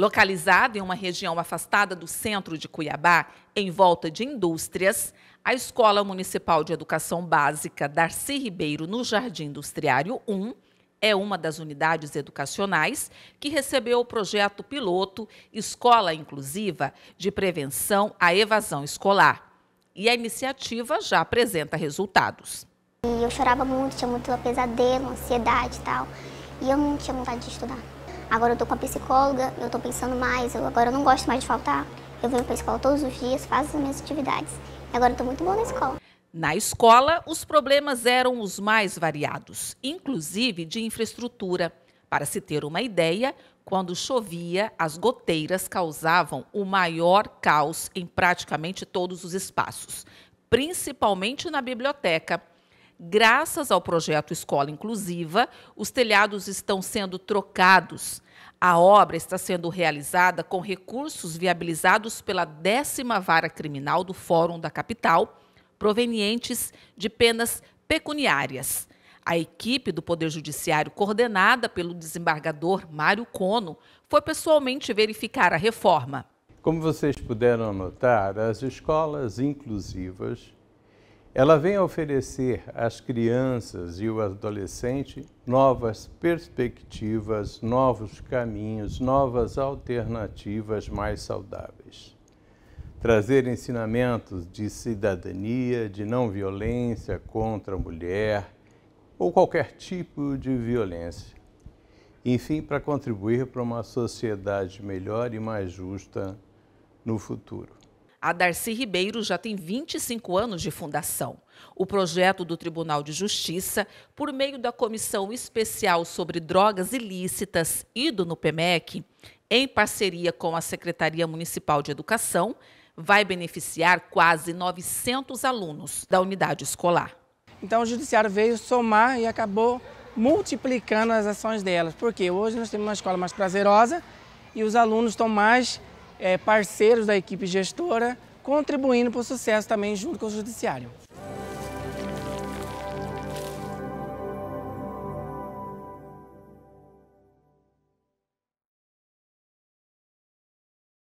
Localizado em uma região afastada do centro de Cuiabá, em volta de indústrias, a Escola Municipal de Educação Básica Darcy Ribeiro, no Jardim Industriário 1, é uma das unidades educacionais que recebeu o projeto piloto Escola Inclusiva de Prevenção à Evasão Escolar. E a iniciativa já apresenta resultados. E eu chorava muito, tinha muito pesadelo, ansiedade e tal. E eu não tinha vontade de estudar. Agora eu tô com a psicóloga, eu tô pensando mais, eu, agora eu não gosto mais de faltar. Eu venho pra escola todos os dias, faço as minhas atividades. E agora eu tô muito boa na escola. Na escola, os problemas eram os mais variados, inclusive de infraestrutura. Para se ter uma ideia, quando chovia, as goteiras causavam o maior caos em praticamente todos os espaços, principalmente na biblioteca. Graças ao projeto Escola Inclusiva, os telhados estão sendo trocados. A obra está sendo realizada com recursos viabilizados pela décima vara criminal do Fórum da Capital, provenientes de penas pecuniárias. A equipe do Poder Judiciário, coordenada pelo desembargador Mário Cono, foi pessoalmente verificar a reforma. Como vocês puderam notar, as escolas inclusivas ela vem oferecer às crianças e ao adolescente novas perspectivas, novos caminhos, novas alternativas mais saudáveis. Trazer ensinamentos de cidadania, de não violência contra a mulher ou qualquer tipo de violência. Enfim, para contribuir para uma sociedade melhor e mais justa no futuro. A Darcy Ribeiro já tem 25 anos de fundação. O projeto do Tribunal de Justiça, por meio da Comissão Especial sobre Drogas Ilícitas e do NUPEMEC, em parceria com a Secretaria Municipal de Educação, vai beneficiar quase 900 alunos da unidade escolar. Então, o Judiciário veio somar e acabou multiplicando as ações delas, porque hoje nós temos uma escola mais prazerosa e os alunos estão mais é, parceiros da equipe gestora, contribuindo para o sucesso também junto com o Judiciário.